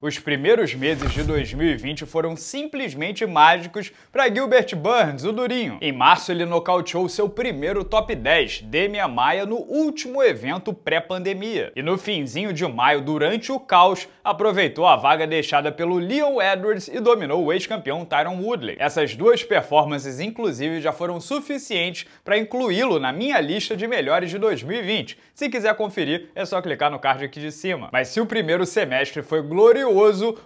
Os primeiros meses de 2020 foram simplesmente mágicos para Gilbert Burns, o durinho. Em março, ele nocauteou seu primeiro top 10, Demian Maia, no último evento pré-pandemia. E no finzinho de maio, durante o caos, aproveitou a vaga deixada pelo Leon Edwards e dominou o ex-campeão Tyron Woodley. Essas duas performances, inclusive, já foram suficientes para incluí-lo na minha lista de melhores de 2020. Se quiser conferir, é só clicar no card aqui de cima. Mas se o primeiro semestre foi glorioso,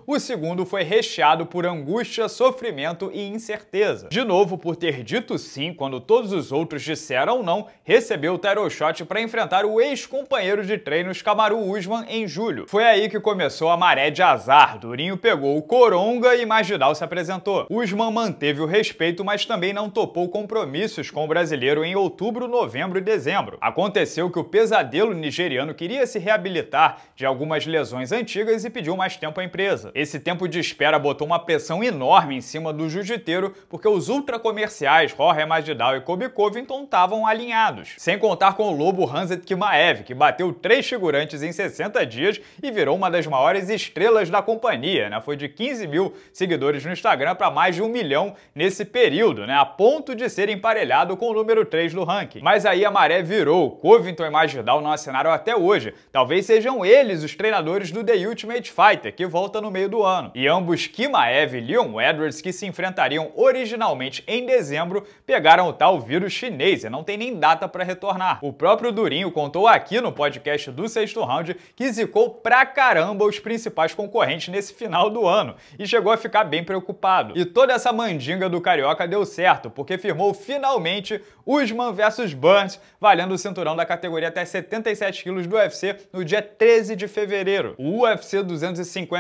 o segundo foi recheado por angústia, sofrimento e incerteza. De novo, por ter dito sim quando todos os outros disseram não, recebeu o title shot para enfrentar o ex-companheiro de treinos Kamaru Usman em julho. Foi aí que começou a maré de azar. Durinho pegou o Coronga e Magidal se apresentou. Usman manteve o respeito, mas também não topou compromissos com o brasileiro em outubro, novembro e dezembro. Aconteceu que o pesadelo nigeriano queria se reabilitar de algumas lesões antigas e pediu mais tempo tempo à empresa. Esse tempo de espera botou uma pressão enorme em cima do jiu-jiteiro porque os ultracomerciais Jorge Masvidal e Kobe Covington estavam alinhados. Sem contar com o lobo Hanset Kimaev, que bateu três figurantes em 60 dias e virou uma das maiores estrelas da companhia. Né? Foi de 15 mil seguidores no Instagram para mais de um milhão nesse período, né? a ponto de ser emparelhado com o número 3 do ranking. Mas aí a maré virou. Covington e Masvidal não assinaram até hoje. Talvez sejam eles os treinadores do The Ultimate Fighter, que que volta no meio do ano. E ambos Kimaev e Leon Edwards, que se enfrentariam originalmente em dezembro, pegaram o tal vírus chinês e não tem nem data para retornar. O próprio Durinho contou aqui no podcast do sexto round que zicou pra caramba os principais concorrentes nesse final do ano e chegou a ficar bem preocupado. E toda essa mandinga do Carioca deu certo, porque firmou finalmente Usman versus Burns, valendo o cinturão da categoria até 77 quilos do UFC no dia 13 de fevereiro. O UFC 250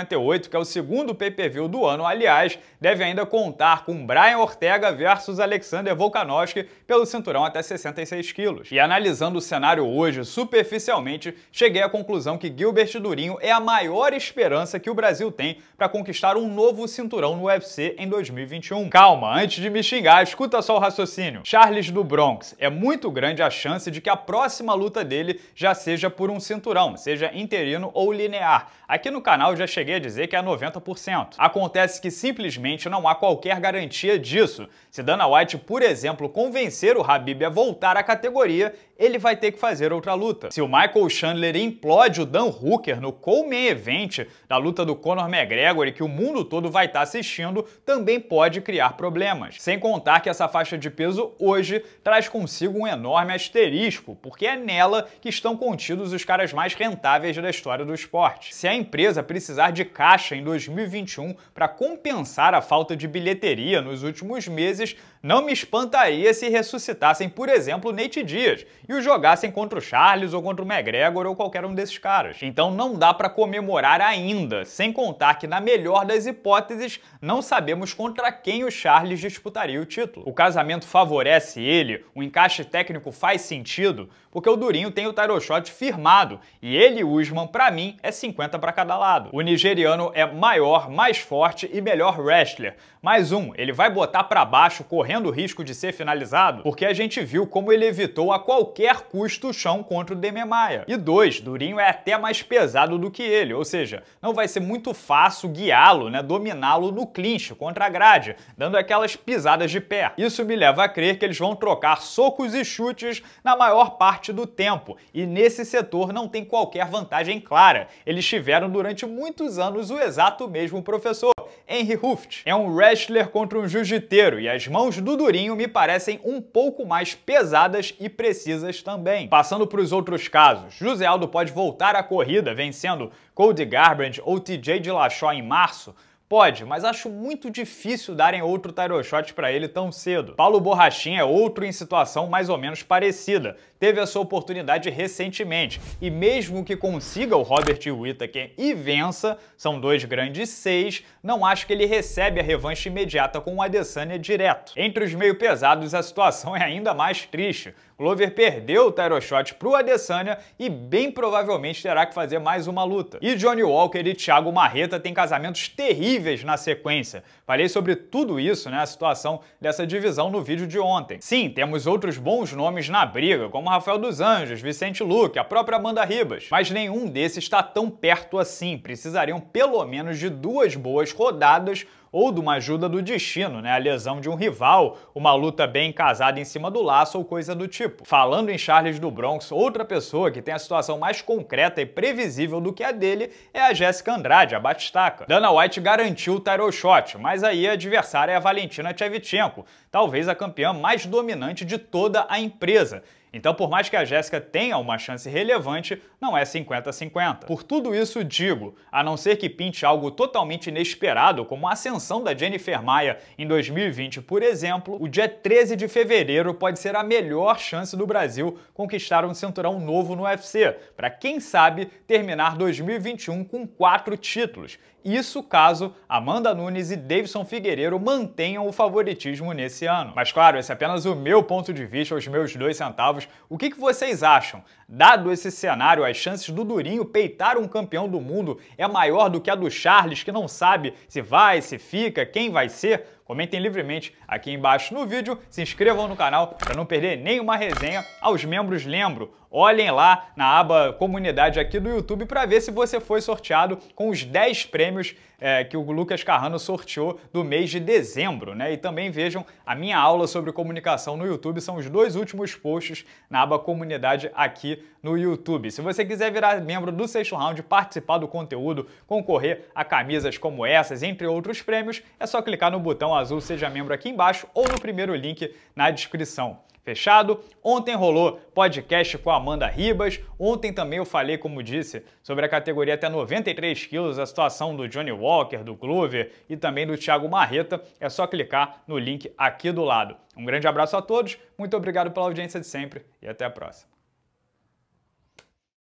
que é o segundo pay-per-view do ano, aliás, deve ainda contar com Brian Ortega versus Alexander Volkanovski pelo cinturão até 66 quilos. E analisando o cenário hoje, superficialmente, cheguei à conclusão que Gilbert Durinho é a maior esperança que o Brasil tem para conquistar um novo cinturão no UFC em 2021. Calma, antes de me xingar, escuta só o raciocínio. Charles do Bronx, é muito grande a chance de que a próxima luta dele já seja por um cinturão, seja interino ou linear. Aqui no canal já cheguei cheguei a dizer que é 90%. Acontece que simplesmente não há qualquer garantia disso. Se Dana White, por exemplo, convencer o Habib a voltar à categoria, ele vai ter que fazer outra luta. Se o Michael Chandler implode o Dan Hooker no co-main event da luta do Conor McGregor e que o mundo todo vai estar assistindo, também pode criar problemas. Sem contar que essa faixa de peso hoje traz consigo um enorme asterisco, porque é nela que estão contidos os caras mais rentáveis da história do esporte. Se a empresa precisar de caixa em 2021 para compensar a falta de bilheteria nos últimos meses, não me espantaria se ressuscitassem, por exemplo, Nate Dias e o jogassem contra o Charles ou contra o McGregor ou qualquer um desses caras. Então não dá para comemorar ainda, sem contar que na melhor das hipóteses não sabemos contra quem o Charles disputaria o título. O casamento favorece ele, o encaixe técnico faz sentido, porque o Durinho tem o title shot firmado e ele e o Usman, para mim, é 50 para cada lado. O nigeriano é maior, mais forte e melhor wrestler. Mais um, ele vai botar para baixo correndo correndo o risco de ser finalizado, porque a gente viu como ele evitou a qualquer custo o chão contra o Dememaia. E dois, Durinho é até mais pesado do que ele, ou seja, não vai ser muito fácil guiá-lo, né, dominá-lo no clinch contra a grade, dando aquelas pisadas de pé. Isso me leva a crer que eles vão trocar socos e chutes na maior parte do tempo, e nesse setor não tem qualquer vantagem clara. Eles tiveram durante muitos anos o exato mesmo professor, Henry Hooft. É um wrestler contra um jiu-jiteiro e as mãos do Durinho me parecem um pouco mais pesadas e precisas também. Passando para os outros casos, José Aldo pode voltar à corrida vencendo Cody Garbrandt ou TJ Dillashaw em março, Pode, mas acho muito difícil darem outro title shot para ele tão cedo. Paulo Borrachinha é outro em situação mais ou menos parecida. Teve a sua oportunidade recentemente e mesmo que consiga o Robert Whittaker e vença, são dois grandes seis, não acho que ele recebe a revanche imediata com o Adesanya direto. Entre os meio pesados a situação é ainda mais triste. Glover perdeu o title shot pro Adesanya e bem provavelmente terá que fazer mais uma luta. E Johnny Walker e Thiago Marreta têm casamentos terríveis na sequência. Falei sobre tudo isso, né, a situação dessa divisão no vídeo de ontem. Sim, temos outros bons nomes na briga, como Rafael dos Anjos, Vicente Luque, a própria Amanda Ribas, mas nenhum desses está tão perto assim. Precisariam pelo menos de duas boas rodadas ou de uma ajuda do destino, né? A lesão de um rival, uma luta bem casada em cima do laço ou coisa do tipo. Falando em Charles do Bronx, outra pessoa que tem a situação mais concreta e previsível do que a dele é a Jéssica Andrade, a Batistaca. Dana White garantiu o title shot, mas aí a adversária é a Valentina Tchevchenko, talvez a campeã mais dominante de toda a empresa. Então, por mais que a Jéssica tenha uma chance relevante, não é 50-50. Por tudo isso, digo, a não ser que pinte algo totalmente inesperado, como a ascensão da Jennifer Maia em 2020, por exemplo, o dia 13 de fevereiro pode ser a melhor chance do Brasil conquistar um cinturão novo no UFC, para quem sabe terminar 2021 com quatro títulos isso caso Amanda Nunes e Davidson Figueiredo mantenham o favoritismo nesse ano. Mas claro, esse é apenas o meu ponto de vista, os meus dois centavos. O que, que vocês acham? Dado esse cenário, as chances do Durinho peitar um campeão do mundo é maior do que a do Charles, que não sabe se vai, se fica, quem vai ser? Comentem livremente aqui embaixo no vídeo, se inscrevam no canal para não perder nenhuma resenha. Aos membros, lembro, olhem lá na aba comunidade aqui do YouTube para ver se você foi sorteado com os 10 prêmios é, que o Lucas Carrano sorteou do mês de dezembro, né? E também vejam a minha aula sobre comunicação no YouTube, são os dois últimos posts na aba comunidade aqui no YouTube. Se você quiser virar membro do sexto round, participar do conteúdo, concorrer a camisas como essas, entre outros prêmios, é só clicar no botão azul Seja Membro aqui embaixo ou no primeiro link na descrição. Fechado? Ontem rolou podcast com a Amanda Ribas. Ontem também eu falei, como disse, sobre a categoria até 93 quilos, a situação do Johnny Wall. Walker, do Glover e também do Thiago Marreta. É só clicar no link aqui do lado. Um grande abraço a todos, muito obrigado pela audiência de sempre e até a próxima.